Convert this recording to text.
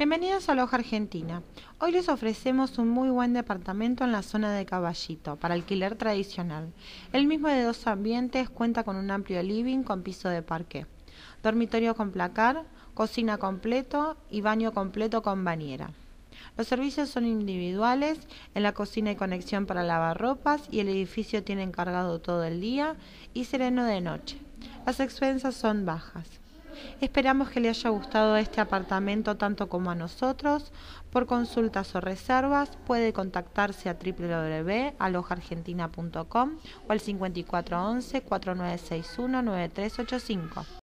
Bienvenidos a Loja Argentina. Hoy les ofrecemos un muy buen departamento en la zona de Caballito para alquiler tradicional. El mismo de dos ambientes cuenta con un amplio living con piso de parque, dormitorio con placar, cocina completo y baño completo con bañera. Los servicios son individuales, en la cocina hay conexión para lavarropas y el edificio tiene encargado todo el día y sereno de noche. Las expensas son bajas. Esperamos que le haya gustado este apartamento tanto como a nosotros. Por consultas o reservas puede contactarse a www.alojargentina.com o al 5411 4961 9385.